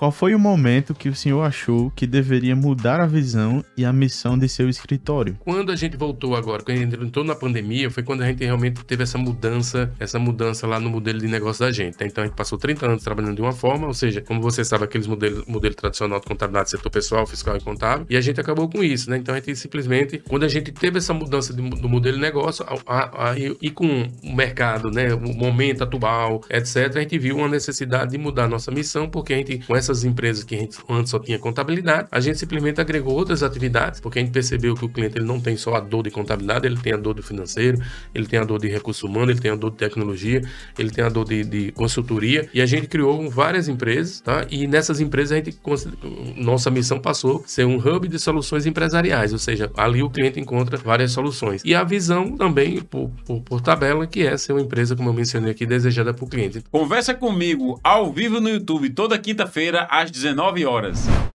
Qual foi o momento que o senhor achou que deveria mudar a visão e a missão de seu escritório? Quando a gente voltou agora, quando a gente entrou na pandemia, foi quando a gente realmente teve essa mudança, essa mudança lá no modelo de negócio da gente. Né? Então a gente passou 30 anos trabalhando de uma forma, ou seja, como você sabe, aqueles modelos modelo tradicional de contabilidade, setor pessoal, fiscal e contábil, e a gente acabou com isso, né? Então a gente simplesmente, quando a gente teve essa mudança de, do modelo de negócio, a, a, a, e com o mercado, né, o momento atual, etc, a gente viu uma necessidade de mudar a nossa missão, porque a gente com essa essas empresas que antes só tinha contabilidade, a gente simplesmente agregou outras atividades, porque a gente percebeu que o cliente ele não tem só a dor de contabilidade, ele tem a dor do financeiro, ele tem a dor de recurso humano, ele tem a dor de tecnologia, ele tem a dor de, de consultoria, e a gente criou várias empresas, tá? E nessas empresas a gente, nossa missão passou a ser um hub de soluções empresariais, ou seja, ali o cliente encontra várias soluções. E a visão também, por, por, por tabela, que é ser uma empresa, como eu mencionei aqui, desejada para o cliente. Conversa comigo ao vivo no YouTube toda quinta-feira segunda às 19 horas.